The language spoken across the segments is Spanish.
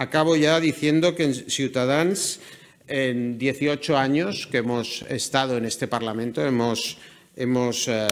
Acabo ya diciendo que en Ciudadans, en 18 años que hemos estado en este Parlamento, hemos, eh,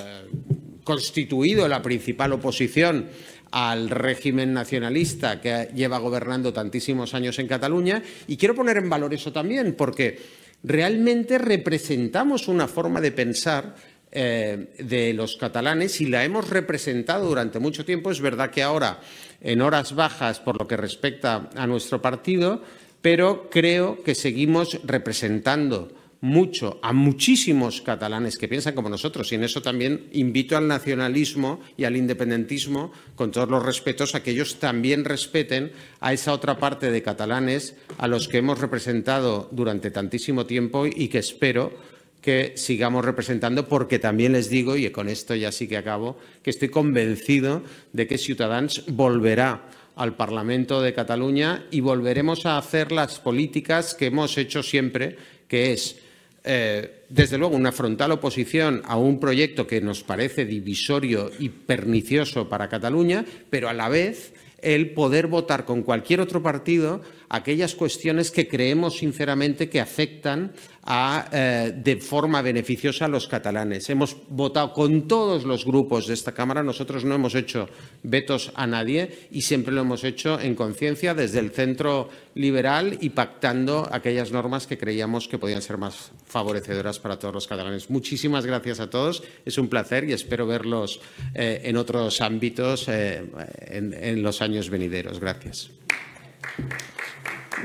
constituido la principal oposición al régimen nacionalista que lleva gobernando tantísimos años en Cataluña. Y quiero poner en valor eso también, porque realmente representamos una forma de pensar eh, de los catalanes y la hemos representado durante mucho tiempo. Es verdad que ahora, en horas bajas, por lo que respecta a nuestro partido, pero creo que seguimos representando mucho a muchísimos catalanes que piensan como nosotros y en eso también invito al nacionalismo y al independentismo con todos los respetos a que ellos también respeten a esa otra parte de catalanes a los que hemos representado durante tantísimo tiempo y que espero que sigamos representando, porque también les digo, y con esto ya sí que acabo, que estoy convencido de que Ciutadans volverá al Parlamento de Cataluña y volveremos a hacer las políticas que hemos hecho siempre, que es, eh, desde luego, una frontal oposición a un proyecto que nos parece divisorio y pernicioso para Cataluña, pero a la vez el poder votar con cualquier otro partido aquellas cuestiones que creemos sinceramente que afectan a, eh, de forma beneficiosa a los catalanes. Hemos votado con todos los grupos de esta Cámara, nosotros no hemos hecho vetos a nadie y siempre lo hemos hecho en conciencia desde el centro liberal y pactando aquellas normas que creíamos que podían ser más favorecedoras para todos los catalanes. Muchísimas gracias a todos, es un placer y espero verlos eh, en otros ámbitos eh, en los años años venideros. Gracias.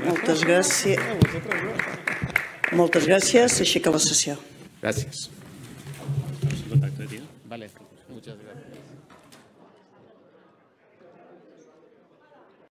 Moltes gràcies. Moltes gràcies. Aixeca la sessió. Gràcies. Vale, muchas gracias.